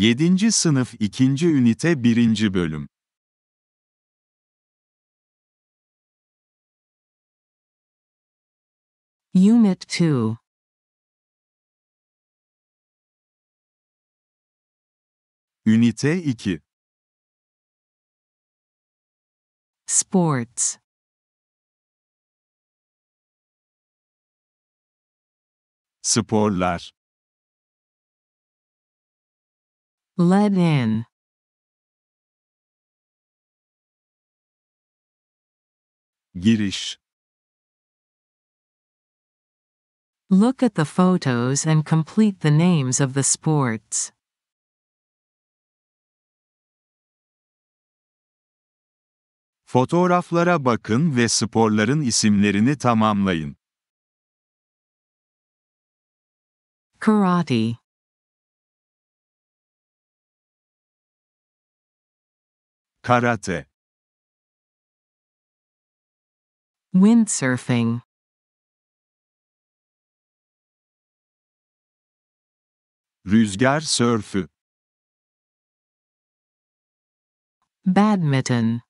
7. Sınıf 2. Ünite 1. Bölüm Unit 2 Ünite 2 Sports Sporlar Let in. Giriş. Look at the photos and complete the names of the sports. Fotoğraflara bakın ve sporların isimlerini tamamlayın. Karate Karate. Windsurfing. Rüzgar sörfü. Badminton.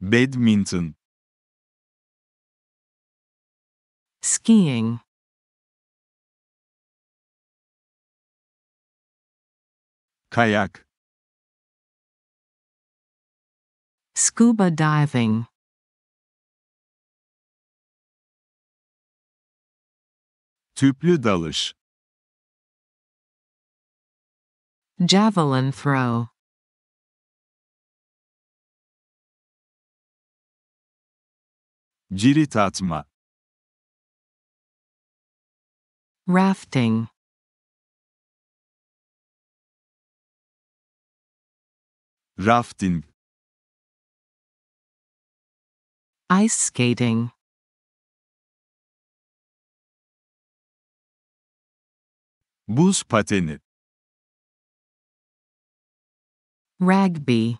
Badminton. Skiing. Kayak. Scuba diving. Tüplü dalış. Javelin throw. Cirit atma. Rafting. Rafting. Ice skating. Buz pateni. Rugby.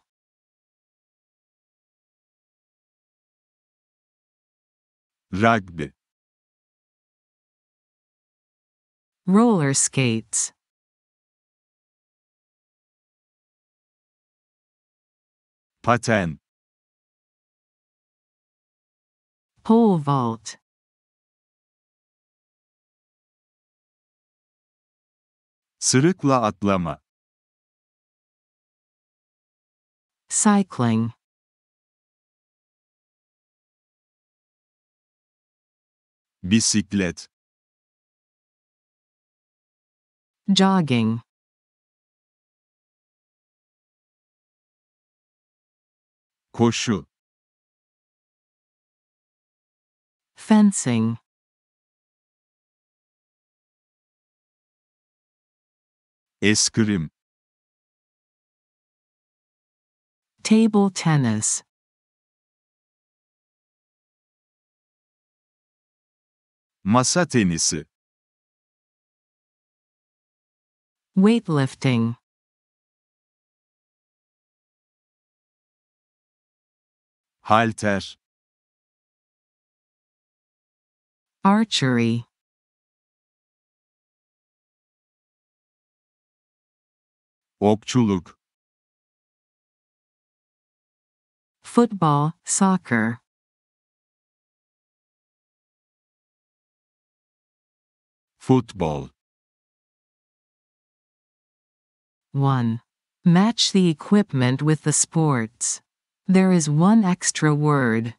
Rugby. Roller skates. paten pole vault sırıkla atlama cycling bisiklet jogging Koşu Fencing Eskrim Table tennis Masa tenisi Weightlifting Halter Archery Okçuluk Football, soccer Football 1. Match the equipment with the sports. There is one extra word.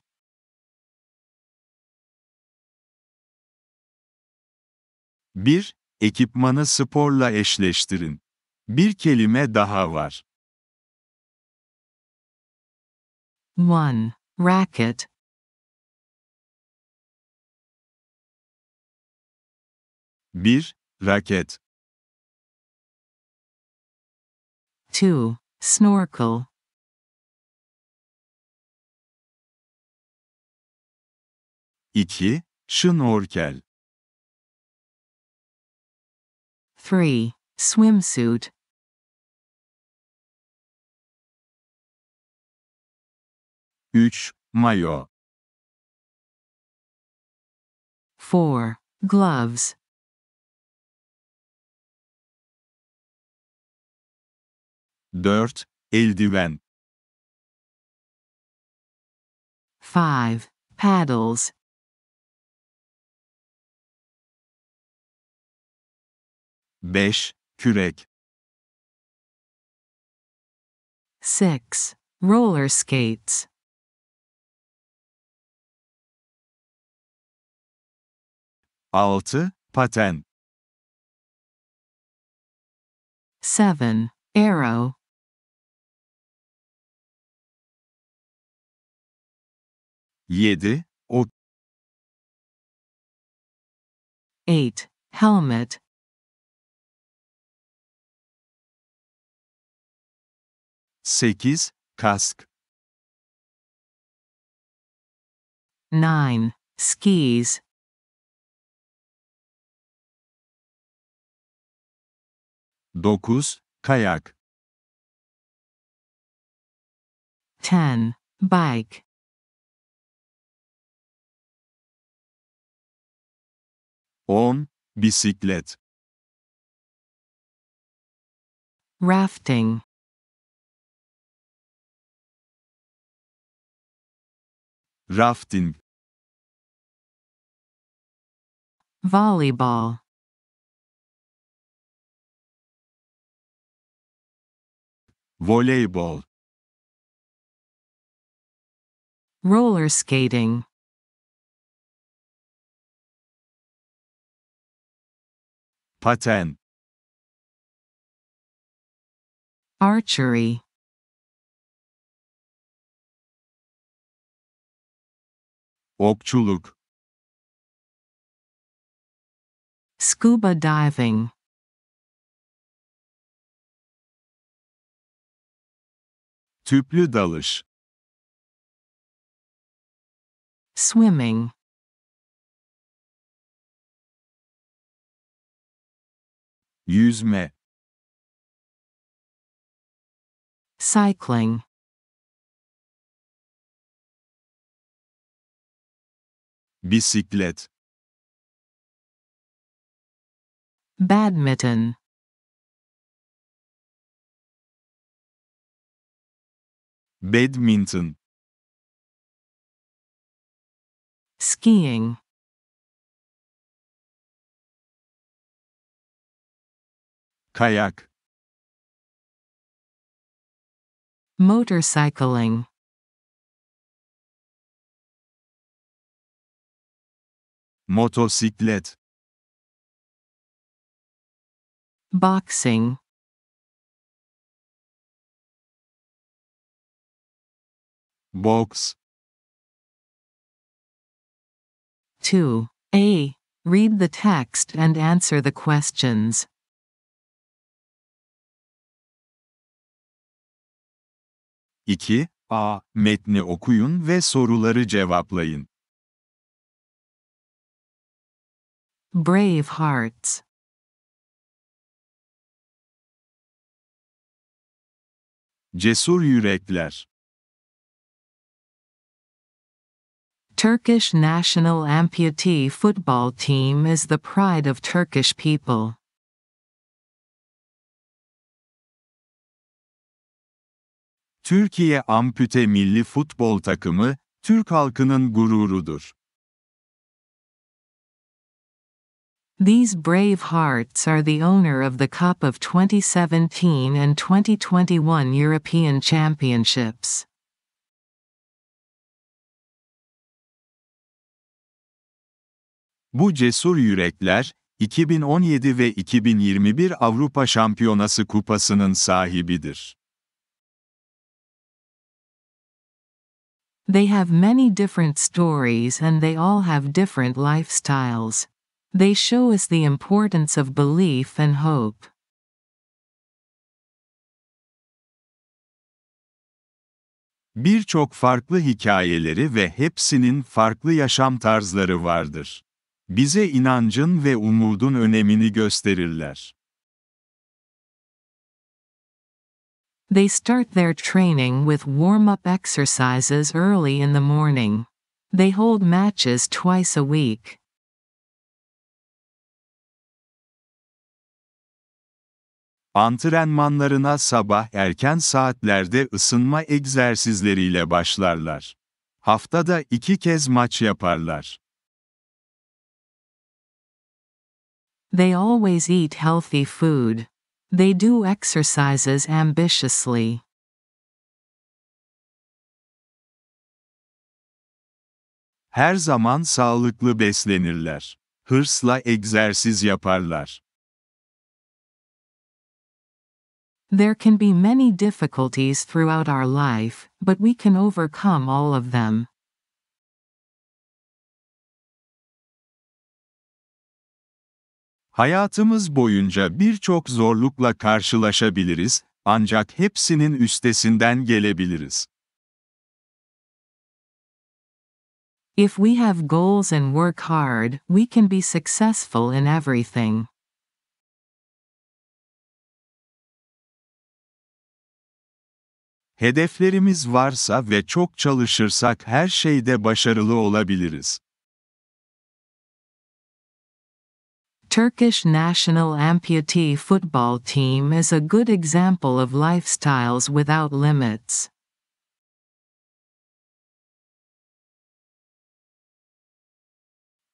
Bir Ekipmanı sporla eşleştirin. Bir kelime daha var. 1. Racket 1. Raket 2. Snorkel 2. Şnorkel 3. Swimsuit Üç, Mayo 4. Gloves 4. Eldiven 5. Paddles 5. Kürek 6. Roller skates 6. Paten 7. Arrow 7. Ok 8. Helmet 8. Kask 9. Skis 9. Kayak 10. Bike 10. Bisiklet Rafting Rafting. Volleyball. volleyball, Roller skating. Paten. Archery. Okçuluk Scuba diving Tüplü dalış Swimming Yüzme Cycling bisiklet badminton badminton skiing kayak motorcycling Motosiklet. Boxing. Box. 2. A. Read the text and answer the questions. İki, A. Metni okuyun ve soruları cevaplayın. Brave hearts. Cesur yürekler. Turkish national amputee football team is the pride of Turkish people. Türkiye ampute milli futbol takımı, Türk halkının gururudur. These brave hearts are the owner of the Cup of 2017 and 2021 European Championships. Bu cesur yürekler, 2017 ve 2021 Avrupa Şampiyonası kupasının sahibidir. They have many different stories and they all have different lifestyles. They show us the importance of belief and hope. Birçok farklı hikayeleri ve hepsinin farklı yaşam tarzları vardır. Bize inancın ve umudun önemini gösterirler. They start their training with warm-up exercises early in the morning. They hold matches twice a week. Antrenmanlarına sabah erken saatlerde ısınma egzersizleriyle başlarlar. Haftada iki kez maç yaparlar. They always eat healthy food. They do exercises ambitiously. Her zaman sağlıklı beslenirler. Hırsla egzersiz yaparlar. There can be many difficulties throughout our life, but we can overcome all of them. Hayatımız boyunca birçok zorlukla karşılaşabiliriz, ancak hepsinin üstesinden gelebiliriz. If we have goals and work hard, we can be successful in everything. Hedeflerimiz varsa ve çok çalışırsak her şeyde başarılı olabiliriz. Turkish national amputee football team is a good example of lifestyles without limits.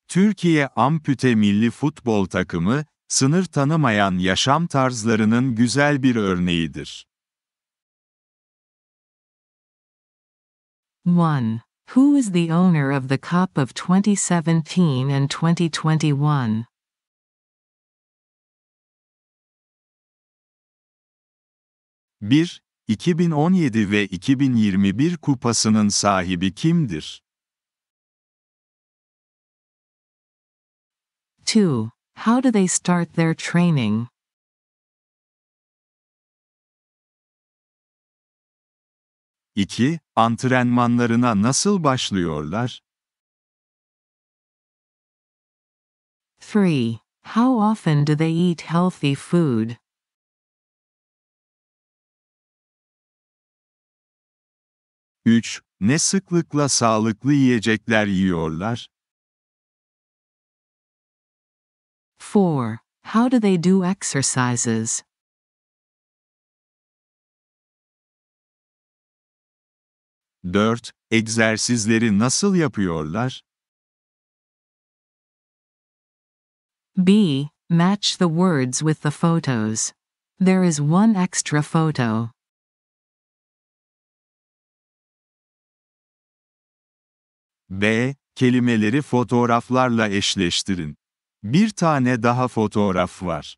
Türkiye ampute milli futbol takımı, sınır tanımayan yaşam tarzlarının güzel bir örneğidir. 1. Who is the owner of the Cup of 2017 and 2021? Bir, 2017 ve 2021 kupasının sahibi kimdir? 2. How do they start their training? 2. Antrenmanlarına nasıl başlıyorlar? 3. How often do they eat healthy food? Üç, Ne sıklıkla sağlıklı yiyecekler yiyorlar? 4. How do they do exercises? 4. Egzersizleri nasıl yapıyorlar? B. Match the words with the photos. There is one extra photo. B. Kelimeleri fotoğraflarla eşleştirin. Bir tane daha fotoğraf var.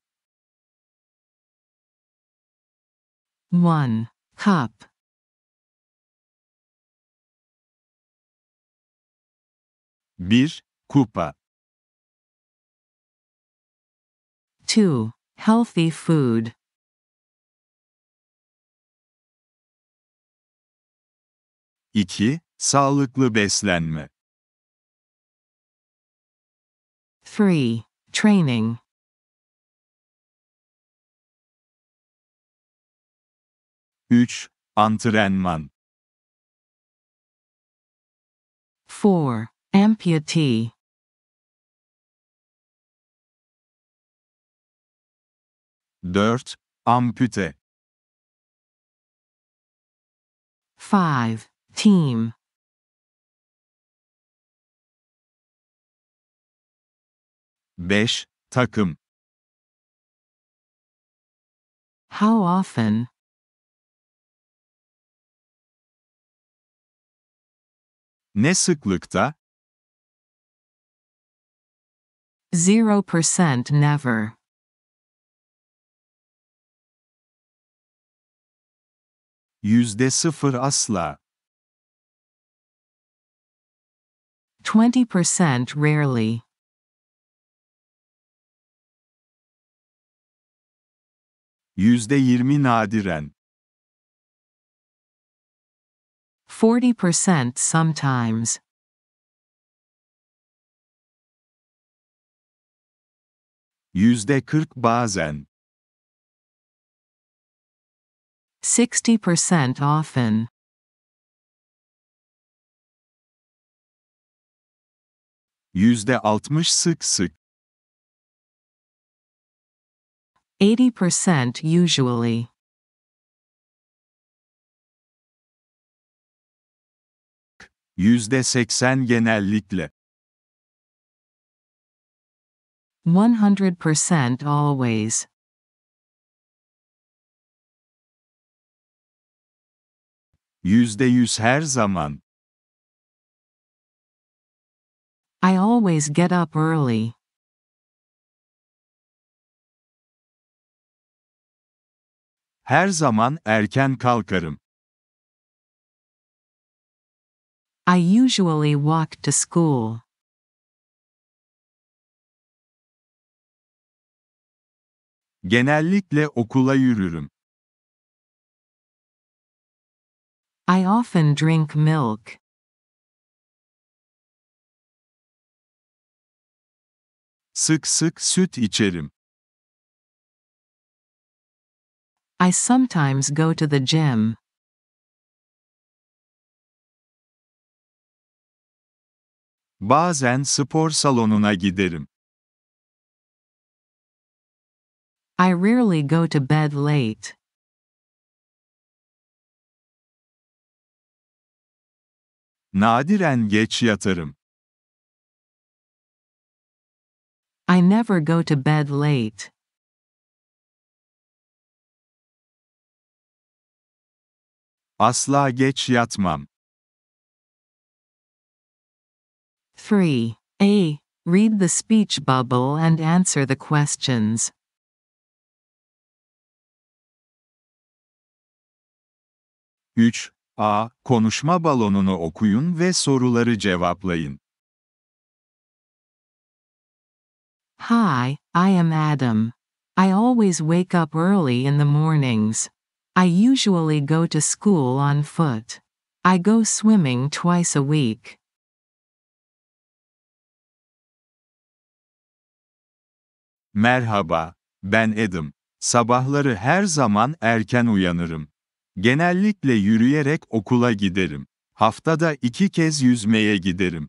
1. Cup 1. Kupa 2. Healthy food 2. Sağlıklı beslenme 3. Training 3. Antrenman 4 amputee dört ampute Five team beş takım how often ne sıklıkta 0% never. Yüzde sıfır asla. 20% rarely. Yüzde yirmi nadiren. 40% sometimes. Yüzde kırk bazen. 60% often. Yüzde altmış sık sık. 80% usually. Yüzde seksen genellikle. 100% always. %100 her zaman. I always get up early. Her zaman erken kalkarım. I usually walk to school. Genellikle okula yürürüm. I often drink milk. Sık sık süt içerim. I sometimes go to the gym. Bazen spor salonuna giderim. I rarely go to bed late. Nadiren geç yatarım. I never go to bed late. Asla geç yatmam. 3. A. Read the speech bubble and answer the questions. 3. A. Konuşma balonunu okuyun ve soruları cevaplayın. Hi, I am Adam. I always wake up early in the mornings. I usually go to school on foot. I go swimming twice a week. Merhaba, ben Adam. Sabahları her zaman erken uyanırım. Genellikle yürüyerek okula giderim. Haftada iki kez yüzmeye giderim.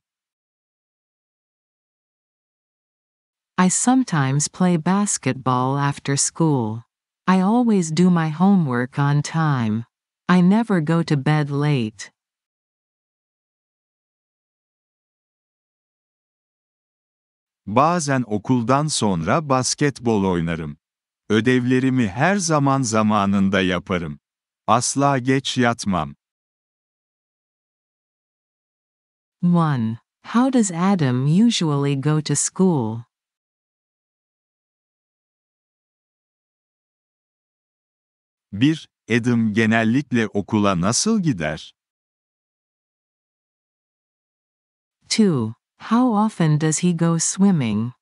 I sometimes play basketball after school. I always do my homework on time. I never go to bed late. Bazen okuldan sonra basketbol oynarım. Ödevlerimi her zaman zamanında yaparım. Asla geç yatmam. 1. How does Adam usually go to school? Bir, Adam genellikle okula nasıl gider? 2. How often does he go swimming?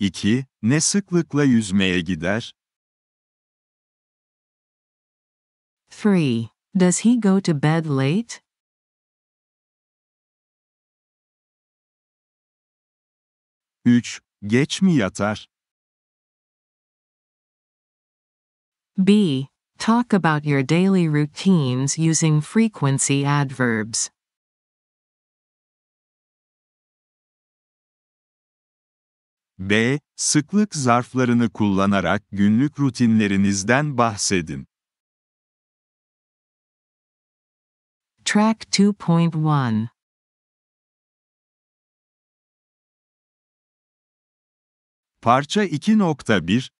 2. Ne sıklıkla yüzmeye gider? 3. Does he go to bed late? Üç, Geç mi yatar? B. Talk about your daily routines using frequency adverbs. B. Sıklık zarflarını kullanarak günlük rutinlerinizden bahsedin. Track 2.1 Parça 2.1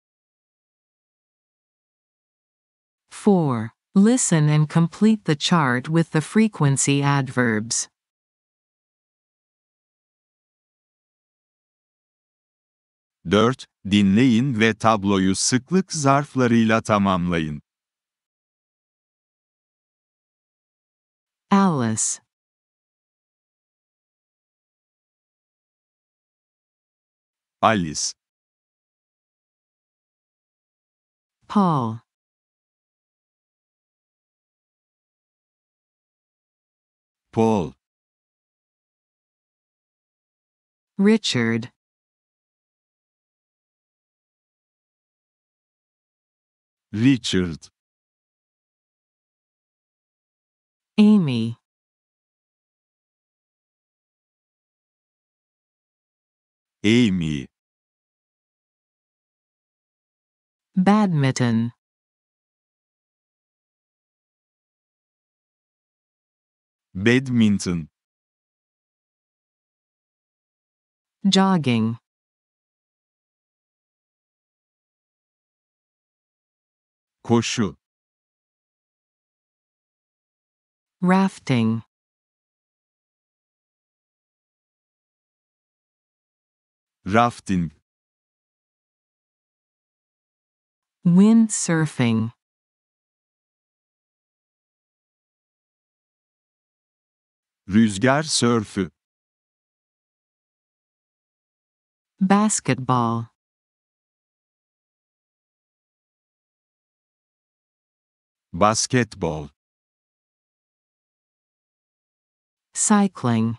4. Listen and complete the chart with the frequency adverbs. 4. Dinleyin ve tabloyu sıklık zarflarıyla tamamlayın. Alice Alice Paul Paul Richard Richard. Amy. Amy. Badminton. Badminton. Jogging. koşu rafting rafting windsurfing rüzgar surfu. basketball Basketball. Cycling.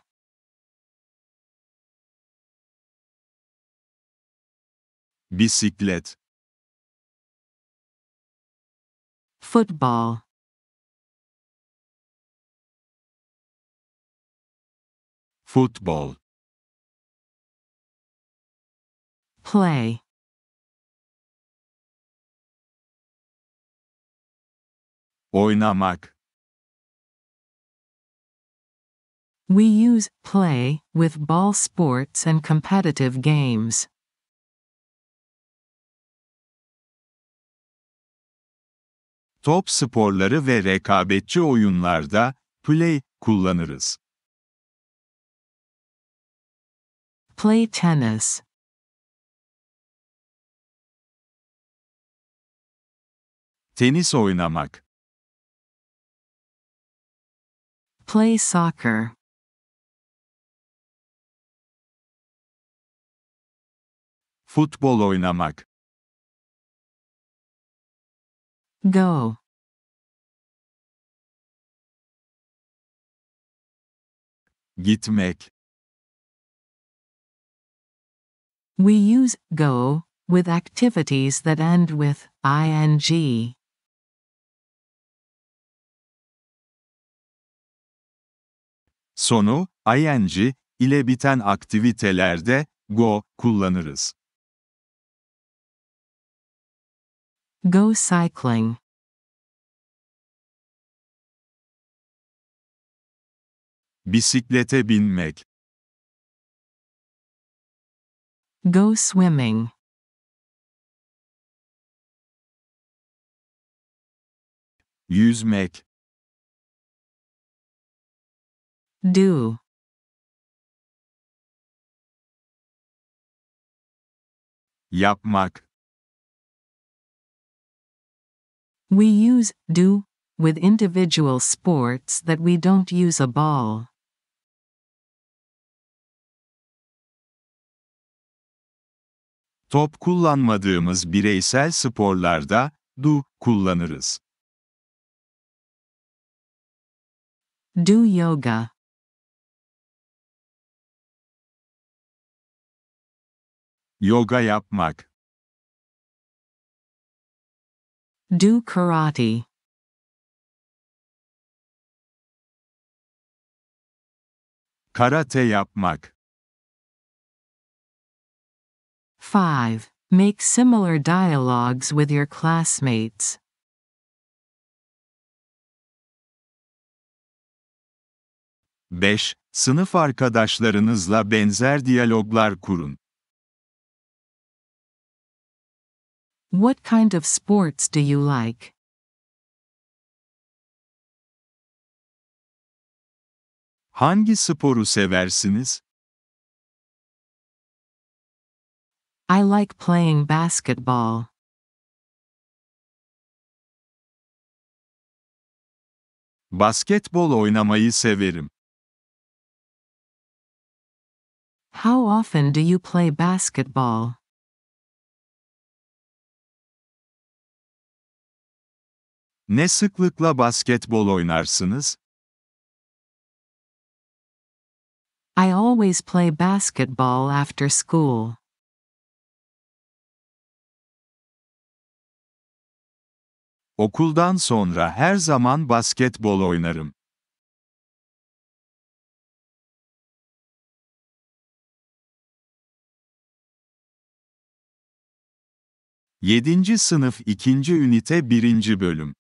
Bisiklet. Football. Football. Play. Oynamak. We use play with ball sports and competitive games. Top sporları ve rekabetçi oyunlarda play kullanırız. Play tennis. Tenis oynamak. Play soccer. Futbol oynamak. Go. Gitmek. We use go with activities that end with ing. sonu, ing, ile biten aktivitelerde, go, kullanırız. Go cycling. Bisiklete binmek. Go swimming. Yüzmek. do yapmak We use do with individual sports that we don't use a ball. Top kullanmadığımız bireysel sporlarda do kullanırız. Do yoga Yoga yapmak. Do karate. Karate yapmak. 5. Make similar dialogues with your classmates. Beş, Sınıf arkadaşlarınızla benzer diyaloglar kurun. What kind of sports do you like? Hangi sporu seversiniz? I like playing basketball. Basketbol oynamayı severim. How often do you play basketball? Ne sıklıkla basketbol oynarsınız? I always play basketball after school. Okuldan sonra her zaman basketbol oynarım. Yedinci sınıf ikinci ünite birinci bölüm